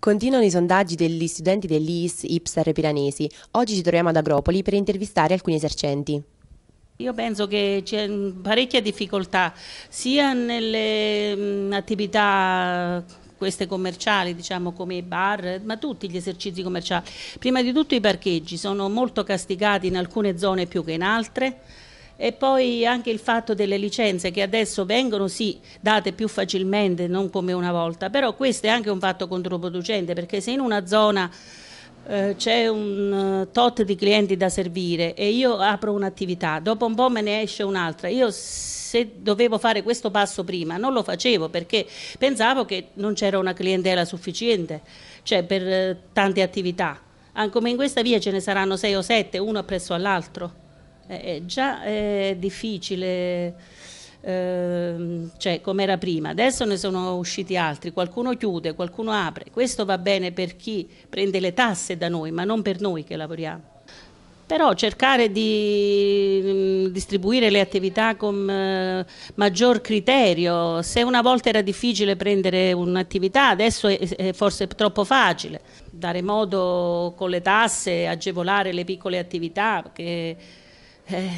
Continuano i sondaggi degli studenti dell'IS Ipsar Piranesi. Oggi ci troviamo ad Agropoli per intervistare alcuni esercenti. Io penso che c'è mm, parecchia difficoltà sia nelle mm, attività queste commerciali, diciamo come i bar, ma tutti gli esercizi commerciali. Prima di tutto i parcheggi sono molto castigati in alcune zone più che in altre e poi anche il fatto delle licenze che adesso vengono sì date più facilmente, non come una volta, però questo è anche un fatto controproducente perché se in una zona eh, c'è un eh, tot di clienti da servire e io apro un'attività, dopo un po' me ne esce un'altra, io se dovevo fare questo passo prima non lo facevo perché pensavo che non c'era una clientela sufficiente, cioè per eh, tante attività, anche come in questa via ce ne saranno sei o sette, uno appresso all'altro è eh, eh, già è eh, difficile ehm, cioè come era prima, adesso ne sono usciti altri, qualcuno chiude, qualcuno apre, questo va bene per chi prende le tasse da noi, ma non per noi che lavoriamo. Però cercare di mm, distribuire le attività con maggior criterio, se una volta era difficile prendere un'attività, adesso è, forse troppo facile, dare modo con le tasse, agevolare le piccole attività. Perché, eh,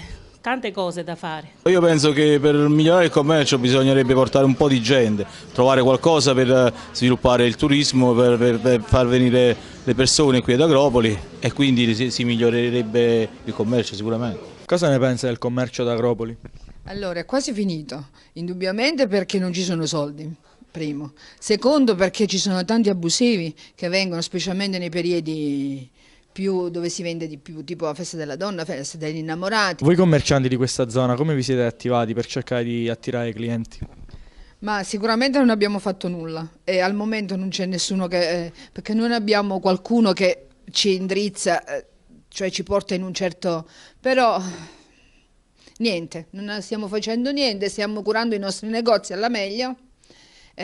tante cose da fare. Io penso che per migliorare il commercio bisognerebbe portare un po' di gente, trovare qualcosa per eh, sviluppare il turismo, per, per, per far venire le persone qui ad Agropoli e quindi si, si migliorerebbe il commercio sicuramente. Cosa ne pensa del commercio ad Agropoli? Allora, è quasi finito, indubbiamente perché non ci sono soldi, primo. Secondo perché ci sono tanti abusivi che vengono specialmente nei periodi più, dove si vende di più, tipo la festa della donna, festa degli innamorati. Voi commercianti di questa zona come vi siete attivati per cercare di attirare clienti? Ma sicuramente non abbiamo fatto nulla e al momento non c'è nessuno che... Eh, perché non abbiamo qualcuno che ci indrizza, eh, cioè ci porta in un certo... però niente, non stiamo facendo niente, stiamo curando i nostri negozi alla meglio.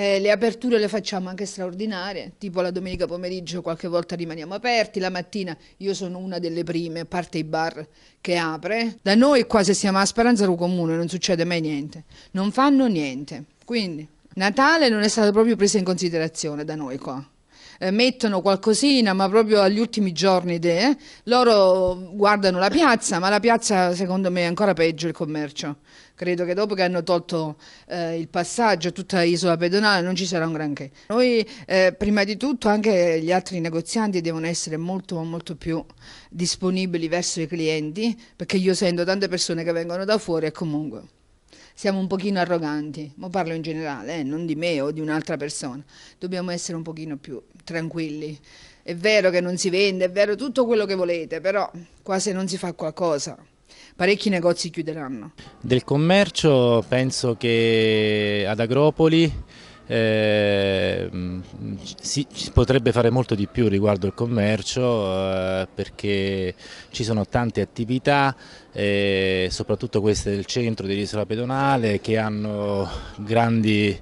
Eh, le aperture le facciamo anche straordinarie, tipo la domenica pomeriggio qualche volta rimaniamo aperti, la mattina io sono una delle prime, a parte i bar che apre. Da noi qua se siamo a Speranzaro Comune non succede mai niente, non fanno niente. Quindi Natale non è stato proprio preso in considerazione da noi qua eh, mettono qualcosina, ma proprio agli ultimi giorni de, eh, loro guardano la piazza, ma la piazza secondo me è ancora peggio il commercio. Credo che dopo che hanno tolto eh, il passaggio, tutta l'isola pedonale, non ci sarà un granché. Noi, eh, prima di tutto, anche gli altri negozianti devono essere molto, molto più disponibili verso i clienti, perché io sento tante persone che vengono da fuori e comunque siamo un pochino arroganti, ma parlo in generale, eh, non di me o di un'altra persona, dobbiamo essere un pochino più tranquilli. È vero che non si vende, è vero tutto quello che volete, però quasi non si fa qualcosa parecchi negozi chiuderanno. Del commercio penso che ad Agropoli eh, si, si, potrebbe fare molto di più riguardo il commercio eh, perché ci sono tante attività, eh, soprattutto queste del centro dell'isola pedonale che hanno grandi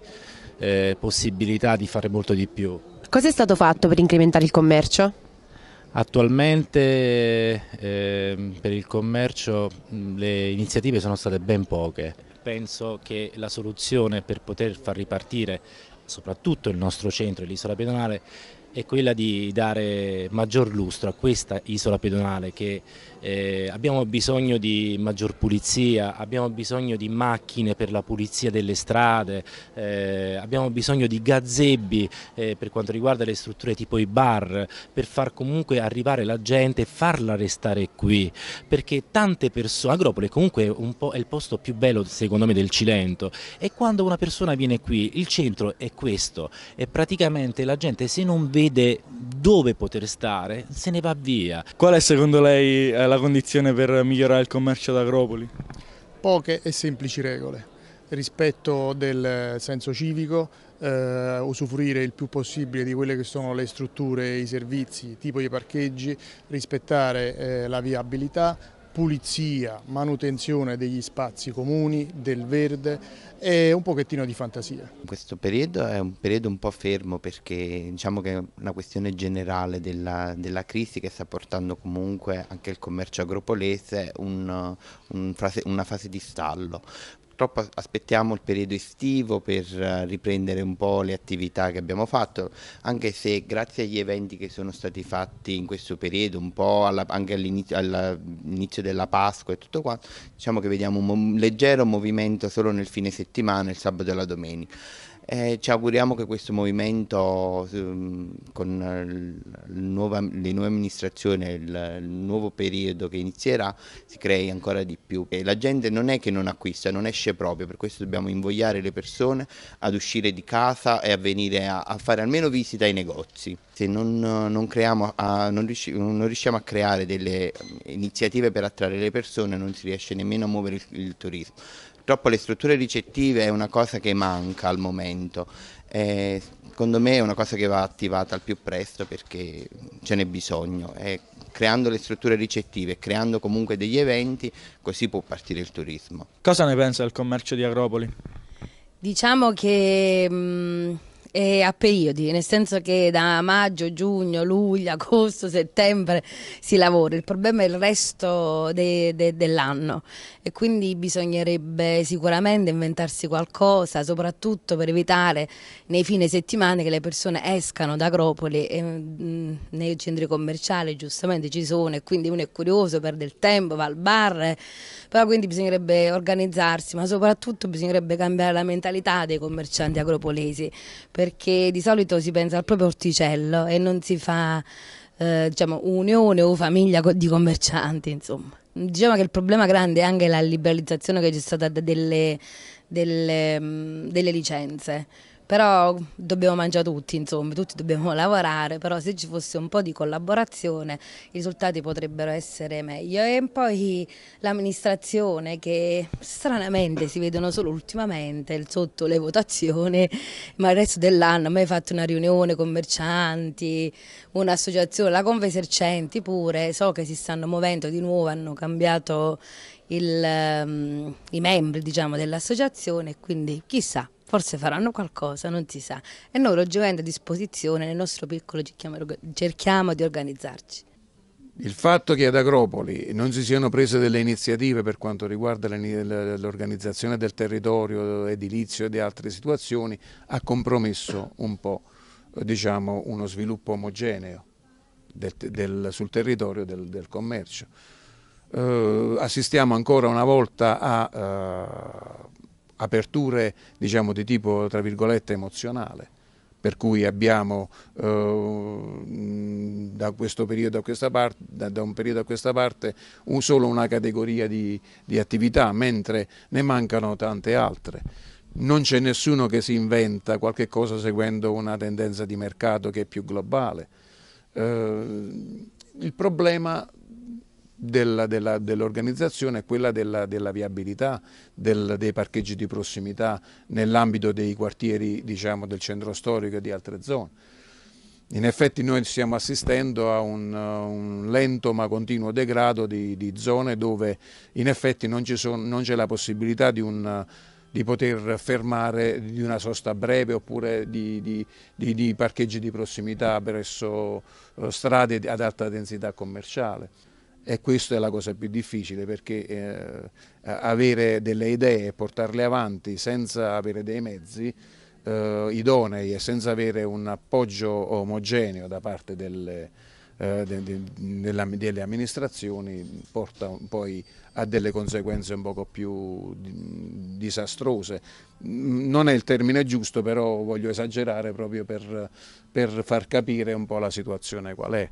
eh, possibilità di fare molto di più. Cosa è stato fatto per incrementare il commercio? Attualmente ehm, per il commercio le iniziative sono state ben poche penso che la soluzione per poter far ripartire soprattutto il nostro centro e l'isola pedonale è quella di dare maggior lustro a questa isola pedonale che eh, abbiamo bisogno di maggior pulizia, abbiamo bisogno di macchine per la pulizia delle strade, eh, abbiamo bisogno di gazebbi eh, per quanto riguarda le strutture tipo i bar, per far comunque arrivare la gente e farla restare qui, perché tante persone, Agropoli comunque è il posto più bello secondo me del Cilento e quando una persona viene qui il centro è questo e praticamente la gente se non vede vede dove poter stare, se ne va via. Qual è secondo lei eh, la condizione per migliorare il commercio ad Agropoli? Poche e semplici regole rispetto del senso civico, eh, usufruire il più possibile di quelle che sono le strutture e i servizi, tipo i parcheggi, rispettare eh, la viabilità, pulizia, manutenzione degli spazi comuni, del verde e un pochettino di fantasia. Questo periodo è un periodo un po' fermo perché diciamo che è una questione generale della, della crisi che sta portando comunque anche il commercio agropolese un, un fase, una fase di stallo, purtroppo aspettiamo il periodo estivo per eh, riprendere un po' le attività che abbiamo fatto, anche se grazie agli eventi che sono stati fatti in questo periodo, un po' alla, anche all'inizio all della Pasqua e tutto quanto, diciamo che vediamo un leggero movimento solo nel fine settimana, il sabato e la domenica. E eh, ci auguriamo che questo movimento mm, con eh, nuova, le nuove amministrazioni, il, il, nuovo periodo che inizierà, si crei ancora di più. E la gente non è che non acquista, non esce proprio, per questo dobbiamo invogliare le persone ad uscire di casa e a venire a, a fare almeno visita ai negozi se non, non, a, non, riusciamo a creare delle mm, iniziative per attrarre le persone non si riesce nemmeno a muovere il, il turismo. Purtroppo le strutture ricettive è una cosa che manca al momento, eh, secondo me è una cosa che va attivata al più presto perché ce n'è bisogno. Eh, creando le strutture ricettive, creando comunque degli eventi, così può partire il turismo. Cosa ne pensa del commercio di Agropoli? Diciamo che... Mh mm, eh, a periodi, nel senso che da maggio, giugno, luglio, agosto, settembre si lavora, il problema è il resto de, de, dell'anno e quindi bisognerebbe sicuramente inventarsi qualcosa, soprattutto per evitare nei fine settimana che le persone escano da Agropoli e, mh, mm, nei centri commerciali giustamente ci sono e quindi uno è curioso, perde il tempo, va al bar, eh. però quindi bisognerebbe organizzarsi, ma soprattutto bisognerebbe cambiare la mentalità dei commercianti agropolesi. Per perché di solito si pensa al proprio orticello e non si fa eh, diciamo, unione o famiglia di commercianti, insomma. Diciamo che il problema grande è anche la liberalizzazione che c'è stata delle, delle, mm, delle licenze però dobbiamo mangiare tutti, insomma, tutti dobbiamo lavorare, però se ci fosse un po' di collaborazione i risultati potrebbero essere meglio. E poi l'amministrazione che stranamente si vedono solo ultimamente sotto le votazioni, ma il resto dell'anno mai fatto una riunione commercianti, un'associazione, la Confesercenti pure, so che si stanno muovendo di nuovo, hanno cambiato il, um, i membri diciamo, dell'associazione, quindi chissà. Forse faranno qualcosa, non si sa. E noi, Roggiovendo, a disposizione, nel nostro piccolo cerchiamo, cerchiamo di organizzarci. Il fatto che ad Agropoli non si siano prese delle iniziative per quanto riguarda l'organizzazione del territorio edilizio e di altre situazioni ha compromesso un po' diciamo, uno sviluppo omogeneo del, del, sul territorio del, del commercio. Eh, assistiamo ancora una volta a, eh, aperture diciamo, di tipo tra virgolette emozionale per cui abbiamo eh, da, parte, da, da, un periodo a questa parte un, solo una categoria di, di attività, mentre ne mancano tante altre. Non c'è nessuno che si inventa qualche cosa seguendo una tendenza di mercato che è più globale. Eh, il problema dell'organizzazione è quella della, della viabilità del, dei parcheggi di prossimità nell'ambito dei quartieri diciamo, del centro storico e di altre zone. In effetti noi stiamo assistendo a un, un lento ma continuo degrado di, di zone dove in effetti non c'è la possibilità di un di poter fermare di una sosta breve oppure di, di, di, di parcheggi di prossimità presso eh, strade ad alta densità commerciale. E questa è la cosa più difficile perché eh, avere delle idee e portarle avanti senza avere dei mezzi eh, idonei e senza avere un appoggio omogeneo da parte delle, eh, de, de, de, delle amministrazioni porta poi a delle conseguenze un poco più disastrose. Non è il termine giusto, però voglio esagerare proprio per, per far capire un po' la situazione qual è.